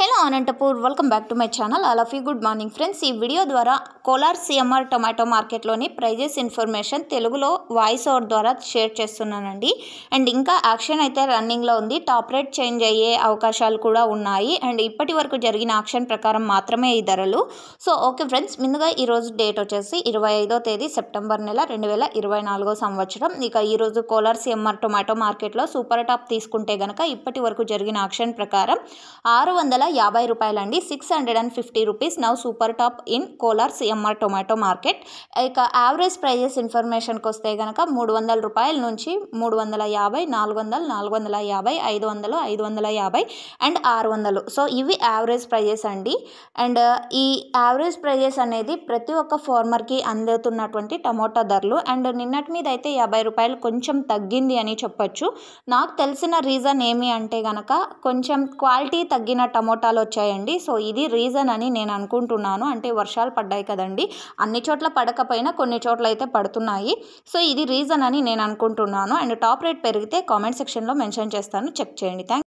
hello Anantapur welcome back to my channel all you good morning friends ఈ video ద్వారా Kolar CMR tomato మార్కెట్లోని prices information తెలుగులో voice over ద్వారా share చేస్తున్నానండి and ఇంకా యాక్షన్ అయితే రన్నింగ్లో ఉంది టాప్ రేట్ చేంజ్ అయ్యే అవకాశాలు కూడా ఉన్నాయి అండ్ ఇప్పటి వరకు జరిగిన యాక్షన్ ప్రకారం మాత్రమే ఈ ధరలు సో ఓకే ఫ్రెండ్స్ ముందుగా ఈరోజు డేట్ వచ్చేసి ఇరవై ఐదో తేదీ సెప్టెంబర్ నెల రెండు వేల ఇరవై నాలుగో సంవత్సరం ఇక ఈరోజు కోలార్ సిఎంఆర్ టొమాటో మార్కెట్లో సూపర్ టాప్ తీసుకుంటే కనుక ఇప్పటి వరకు జరిగిన యాక్షన్ ప్రకారం ఆరు వందల యాభై రూపాయలండి six hundred and fifty rupees now super top in Kolar CMR tomato market ఇక యావరేజ్ ప్రైజెస్ ఇన్ఫర్మేషన్కి వస్తే కనుక మూడు వందల రూపాయల నుంచి మూడు వందల యాభై నాలుగు వందలు నాలుగు వందల యాభై ఐదు వందలు ఐదు వందల యాభై అండ్ ఆరు వందలు సో ఇవి యావరేజ్ ప్రైజెస్ అండి అండ్ ఈ యావరేజ్ ప్రైజెస్ అనేది ప్రతి ఒక్క ఫార్మర్కి అందుతున్నటువంటి టమోటా ధరలు అండ్ నిన్నటి మీద అయితే యాభై రూపాయలు కొంచెం తగ్గింది అని చెప్పొచ్చు నాకు తెలిసిన రీజన్ ఏమి అంటే కనుక కొంచెం క్వాలిటీ తగ్గిన టమోటా టమోటాలు వచ్చాయండి సో ఇది రీజన్ అని నేను అనుకుంటున్నాను అంటే వర్షాలు పడ్డాయి కదండి అన్ని చోట్ల పడకపోయినా కొన్ని చోట్ల అయితే పడుతున్నాయి సో ఇది రీజన్ అని నేను అనుకుంటున్నాను అండ్ టాప్ రేట్ పెరిగితే కామెంట్ సెక్షన్లో మెన్షన్ చేస్తాను చెక్ చేయండి థ్యాంక్